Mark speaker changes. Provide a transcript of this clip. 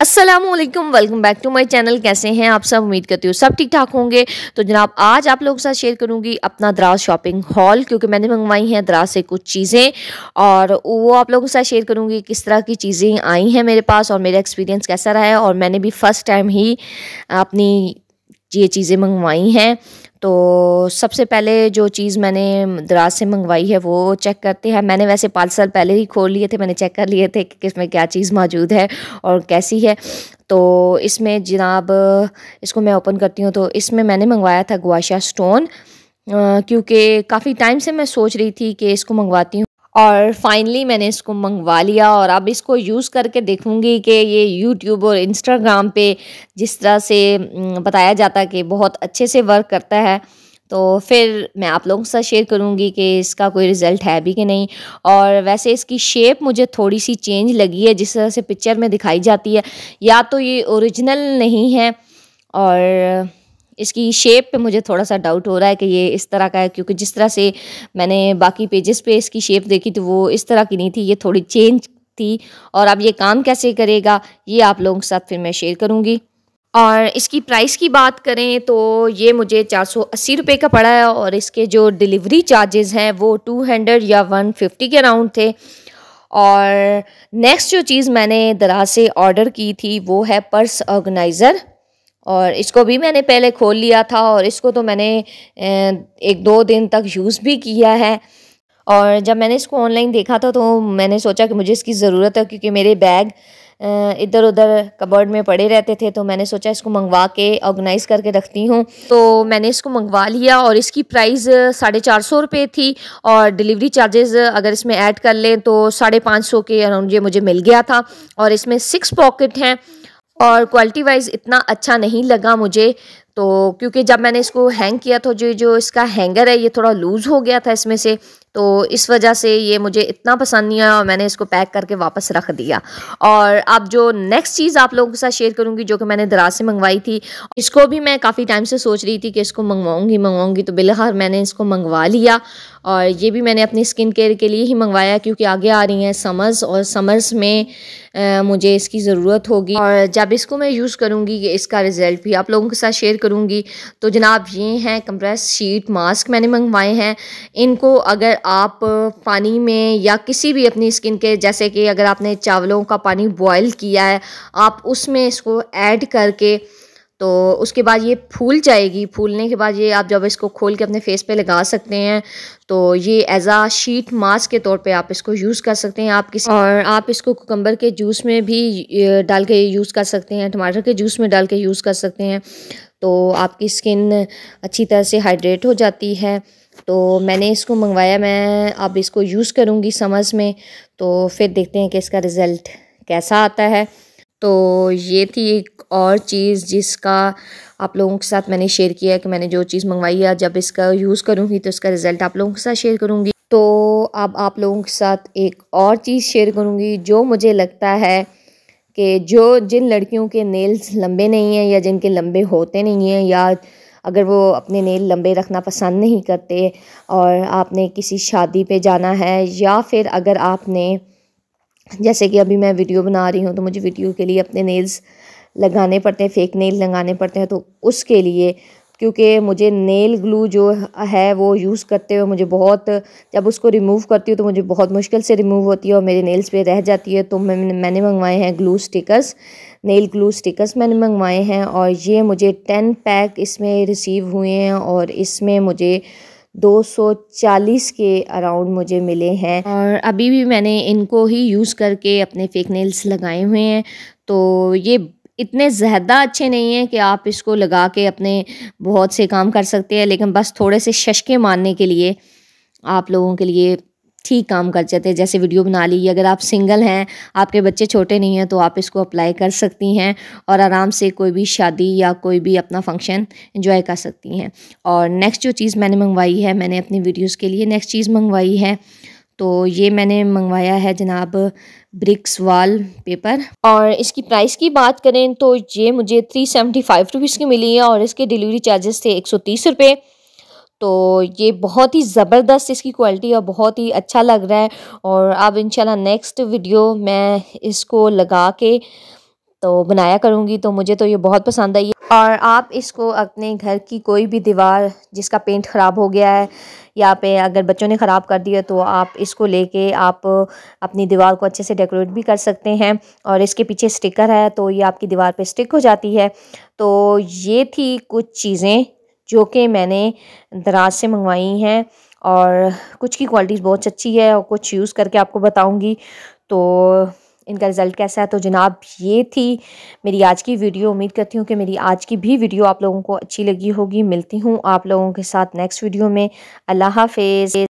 Speaker 1: Aslam welcome back to my channel कैसे हैं आप सब उम्मीद करती हूँ सब ठीक ठाक होंगे तो जनाब आज आप लोगों के साथ शेयर करूँगी अपना द्रास शॉपिंग हॉल क्योंकि मैंने मंगवाई हैं द्रास से कुछ चीज़ें और वो आप लोगों के साथ शेयर करूँगी किस तरह की चीज़ें आई हैं मेरे पास और मेरा एक्सपीरियंस कैसा रहा है और मैंने भी फ़र्स्ट टाइम ही अपनी ये चीज़ें मंगवाई हैं तो सबसे पहले जो चीज़ मैंने दराज से मंगवाई है वो चेक करते हैं मैंने वैसे पाँच साल पहले ही खोल लिए थे मैंने चेक कर लिए थे कि में क्या चीज़ मौजूद है और कैसी है तो इसमें जनाब इसको मैं ओपन करती हूँ तो इसमें मैंने मंगवाया था गुआशा स्टोन क्योंकि काफ़ी टाइम से मैं सोच रही थी कि इसको मंगवाती हूँ और फाइनली मैंने इसको मंगवा लिया और अब इसको यूज़ करके देखूंगी कि ये यूट्यूब और इंस्टाग्राम पे जिस तरह से बताया जाता कि बहुत अच्छे से वर्क करता है तो फिर मैं आप लोगों के साथ शेयर करूँगी कि इसका कोई रिज़ल्ट है भी कि नहीं और वैसे इसकी शेप मुझे थोड़ी सी चेंज लगी है जिस तरह से पिक्चर में दिखाई जाती है या तो ये ओरिजिनल नहीं है और इसकी शेप पे मुझे थोड़ा सा डाउट हो रहा है कि ये इस तरह का है क्योंकि जिस तरह से मैंने बाकी पेजेस पे इसकी शेप देखी तो वो इस तरह की नहीं थी ये थोड़ी चेंज थी और अब ये काम कैसे करेगा ये आप लोगों के साथ फिर मैं शेयर करूँगी और इसकी प्राइस की बात करें तो ये मुझे चार सौ अस्सी रुपये का पड़ा है और इसके जो डिलीवरी चार्जेस हैं वो टू हंड्रेड या वन फिफ्टी के अराउंड थे और नेक्स्ट जो चीज़ मैंने दराज से ऑर्डर की थी वो है पर्स ऑर्गेनाइज़र और इसको भी मैंने पहले खोल लिया था और इसको तो मैंने एक दो दिन तक यूज़ भी किया है और जब मैंने इसको ऑनलाइन देखा था तो मैंने सोचा कि मुझे इसकी ज़रूरत है क्योंकि मेरे बैग इधर उधर कबर्ड में पड़े रहते थे तो मैंने सोचा इसको मंगवा के ऑर्गेनाइज़ करके रखती हूँ तो मैंने इसको मंगवा लिया और इसकी प्राइस साढ़े चार सौ रुपये थी और डिलीवरी चार्जेस अगर इसमें ऐड कर लें तो साढ़े पाँच सौ के अराउंड ये मुझे मिल गया था और इसमें सिक्स पॉकेट हैं और क्वालिटी वाइज इतना अच्छा नहीं लगा मुझे तो क्योंकि जब मैंने इसको हैंग किया तो जो जो इसका हैंगर है ये थोड़ा लूज़ हो गया था इसमें से तो इस वजह से ये मुझे इतना पसंद नहीं आया और मैंने इसको पैक करके वापस रख दिया और अब जो नेक्स्ट चीज़ आप लोगों के साथ शेयर करूँगी जो कि मैंने दराज से मंगवाई थी इसको भी मैं काफ़ी टाइम से सोच रही थी कि इसको मंगवाऊंगी मंगवाऊंगी तो बिलहार मैंने इसको मंगवा लिया और ये भी मैंने अपनी स्किन केयर के लिए ही मंगवाया क्योंकि आगे आ रही हैं समर्स और समर्स में आ, मुझे इसकी ज़रूरत होगी और जब इसको मैं यूज़ करूँगी इसका रिज़ल्ट भी आप लोगों के साथ शेयर करूँगी तो जनाब ये हैं कंप्रेस शीट मास्क मैंने मंगवाए हैं इनको अगर आप पानी में या किसी भी अपनी स्किन के जैसे कि अगर आपने चावलों का पानी बॉयल किया है आप उसमें इसको ऐड करके तो उसके बाद ये फूल जाएगी फूलने के बाद ये आप जब इसको खोल के अपने फेस पे लगा सकते हैं तो ये एज आ शीट मास्क के तौर पे आप इसको यूज़ कर सकते हैं आप किसी और आप इसको कुकम्बर के जूस में भी डाल के यूज़ कर सकते हैं टमाटर के जूस में डाल के यूज़ कर सकते हैं तो आपकी स्किन अच्छी तरह से हाइड्रेट हो जाती है तो मैंने इसको मंगवाया मैं अब इसको यूज़ करूँगी समर्स में तो फिर देखते हैं कि इसका रिज़ल्ट कैसा आता है तो ये थी एक और चीज़ जिसका आप लोगों के साथ मैंने शेयर किया कि मैंने जो चीज़ मंगवाई है जब इसका यूज़ करूँगी तो इसका रिज़ल्ट आप लोगों के साथ शेयर करूँगी तो अब आप लोगों के साथ एक और चीज़ शेयर करूँगी जो मुझे लगता है कि जो जिन लड़कियों के नेल्स लंबे नहीं हैं या जिनके लंबे होते नहीं हैं या अगर वो अपने नेल लंबे रखना पसंद नहीं करते और आपने किसी शादी पे जाना है या फिर अगर आपने जैसे कि अभी मैं वीडियो बना रही हूँ तो मुझे वीडियो के लिए अपने नेल्स लगाने पड़ते हैं फेक नेल लगाने पड़ते हैं तो उसके लिए क्योंकि मुझे नेल ग्लू जो है वो यूज़ करते हुए मुझे बहुत जब उसको रिमूव करती हूँ तो मुझे बहुत मुश्किल से रिमूव होती है और मेरे नेल्स पे रह जाती है तो मैं मैंने मंगवाए हैं glue stickers nail glue stickers मैंने मंगवाए हैं और ये मुझे टेन पैक इसमें रिसीव हुए हैं और इसमें मुझे 240 के अराउंड मुझे मिले हैं और अभी भी मैंने इनको ही यूज़ करके अपने फेक नेल्स लगाए हुए हैं तो ये इतने ज़्यादा अच्छे नहीं हैं कि आप इसको लगा के अपने बहुत से काम कर सकते हैं लेकिन बस थोड़े से शशके मारने के लिए आप लोगों के लिए ठीक काम कर जाते हैं जैसे वीडियो बना ली अगर आप सिंगल हैं आपके बच्चे छोटे नहीं हैं तो आप इसको अप्लाई कर सकती हैं और आराम से कोई भी शादी या कोई भी अपना फंक्शन इंजॉय कर सकती हैं और नेक्स्ट जो चीज़ मैंने मंगवाई है मैंने अपनी वीडियोस के लिए नेक्स्ट चीज़ मंगवाई है तो ये मैंने मंगवाया है जनाब ब्रिक्स वाल पेपर और इसकी प्राइस की बात करें तो ये मुझे थ्री सेवेंटी फाइव रुपीज़ की मिली है और इसके डिलीवरी चार्जेस थे एक सौ तीस रुपये तो ये बहुत ही ज़बरदस्त इसकी क्वालिटी और बहुत ही अच्छा लग रहा है और अब इंशाल्लाह नेक्स्ट वीडियो मैं इसको लगा के तो बनाया करूँगी तो मुझे तो ये बहुत पसंद आई और आप इसको अपने घर की कोई भी दीवार जिसका पेंट ख़राब हो गया है या पे अगर बच्चों ने ख़राब कर दिया तो आप इसको लेके आप अपनी दीवार को अच्छे से डेकोरेट भी कर सकते हैं और इसके पीछे स्टिकर है तो ये आपकी दीवार पे स्टिक हो जाती है तो ये थी कुछ चीज़ें जो कि मैंने दराज से मंगवाई हैं और कुछ की क्वालिटी बहुत अच्छी है और कुछ यूज़ करके आपको बताऊँगी तो इनका रिज़ल्ट कैसा है तो जनाब ये थी मेरी आज की वीडियो उम्मीद करती हूँ कि मेरी आज की भी वीडियो आप लोगों को अच्छी लगी होगी मिलती हूँ आप लोगों के साथ नेक्स्ट वीडियो में अल्लाह हाफिज़